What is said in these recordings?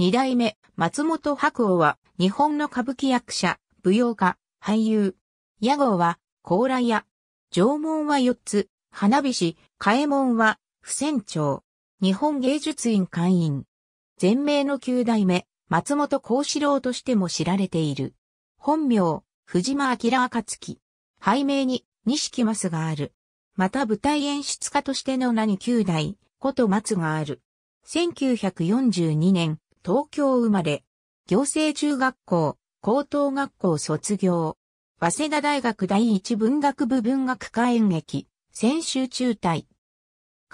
二代目、松本白鸚は、日本の歌舞伎役者、舞踊家、俳優。屋号は、高麗屋。縄文は四つ、花火師、替門は、不戦長。日本芸術院会員。全名の九代目、松本幸四郎としても知られている。本名、藤間明暁。背名に、錦松がある。また舞台演出家としての名に九代、こと松がある。1942年、東京生まれ、行政中学校、高等学校卒業、早稲田大学第一文学部文学科演劇、先週中退。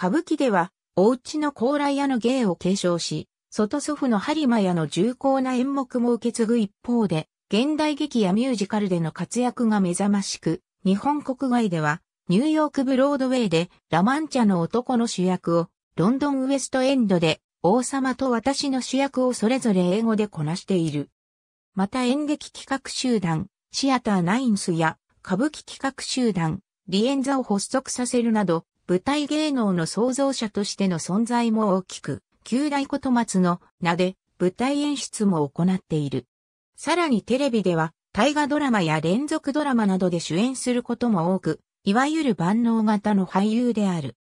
歌舞伎では、お家の高麗屋の芸を継承し、外祖父の播磨屋の重厚な演目も受け継ぐ一方で、現代劇やミュージカルでの活躍が目覚ましく、日本国外では、ニューヨークブロードウェイでラマンチャの男の主役を、ロンドンウエストエンドで王様と私の主役をそれぞれ英語でこなしている。また演劇企画集団、シアターナインスや歌舞伎企画集団、リエンザを発足させるなど、舞台芸能の創造者としての存在も大きく、旧大こと松の名で舞台演出も行っている。さらにテレビでは、大河ドラマや連続ドラマなどで主演することも多く、いわゆる万能型の俳優である。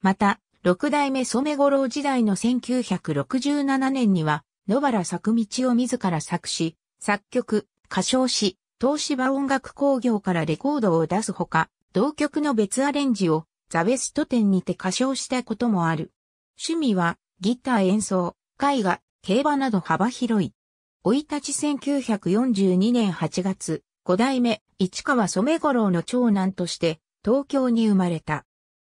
また、六代目染五郎時代の1967年には、野原作道を自ら作詞、作曲、歌唱し、東芝音楽工業からレコードを出すほか、同曲の別アレンジをザ・ベスト展にて歌唱したこともある。趣味はギター演奏、絵画、競馬など幅広い。生い立ち1942年8月、五代目市川染五郎の長男として東京に生まれた。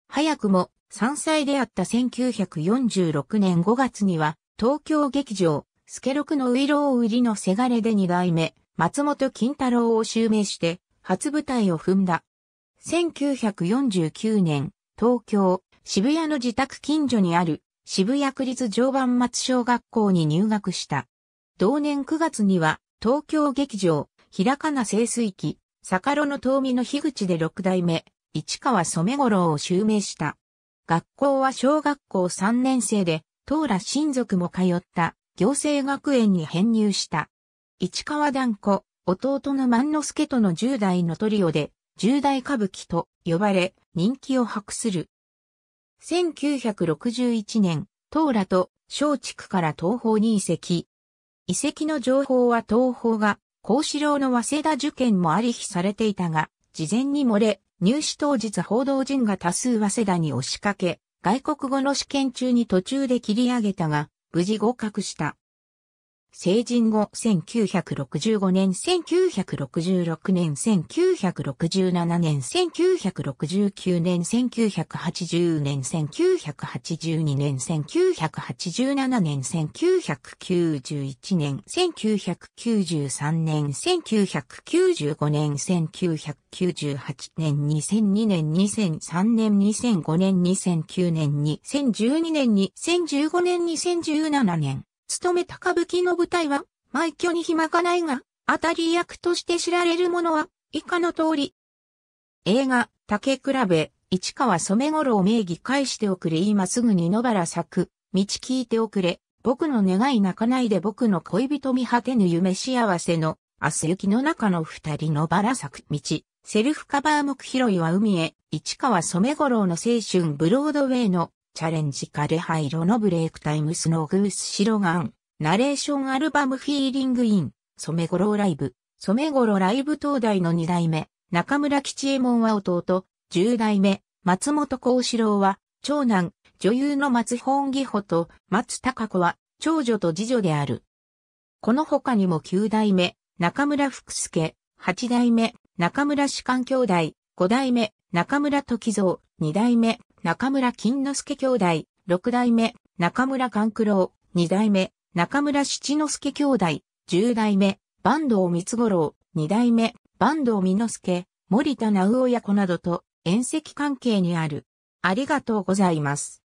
早くも3歳であった1946年5月には、東京劇場、スケロクのウロウ売りのせがれで2代目、松本金太郎を襲名して、初舞台を踏んだ。1949年、東京、渋谷の自宅近所にある、渋谷区立常磐松小学校に入学した。同年9月には、東京劇場、ひらかな清水記、坂路の遠見の樋口で六代目、市川染五郎を襲名した。学校は小学校3年生で、当羅親族も通った行政学園に編入した。市川団子、弟の万之助との10代のトリオで、10代歌舞伎と呼ばれ、人気を博する。1961年、当羅と松竹から東方に移籍。移籍の情報は東方が、孔子郎の早稲田受験もありきされていたが、事前に漏れ、入試当日報道陣が多数早稲田に押しかけ、外国語の試験中に途中で切り上げたが、無事合格した。成人後1965年、1966年、1967年、1969年、1980年、1982年、1987年、1991年、1993年、1995年、1998年、2002年、2003年、2005年、2009年、2012年、2015年、2017年。勤めた歌舞伎の舞台は、毎挙に暇かないが、当たり役として知られるものは、以下の通り。映画、竹比べ、市川染五郎名義返しておくれ今すぐに野原咲く、道聞いておくれ、僕の願い泣かないで僕の恋人見果てぬ夢幸せの、明日雪の中の二人野原咲く、道、セルフカバー目拾いは海へ、市川染五郎の青春ブロードウェイのチャレンジカレハイロのブレイクタイムスノーグースシロガン、ナレーションアルバムフィーリングイン、染五郎ライブ、染五郎ライブ東大の二代目、中村吉右衛門は弟、十代目、松本幸四郎は、長男、女優の松本義穂と松高子は、長女と次女である。この他にも九代目、中村福助、八代目、中村士官兄弟、五代目、中村時蔵、二代目、中村金之助兄弟、六代目、中村勘九郎、二代目、中村七之助兄弟、十代目、坂東三五郎、二代目、坂東美之助、森田直親子などと、遠石関係にある。ありがとうございます。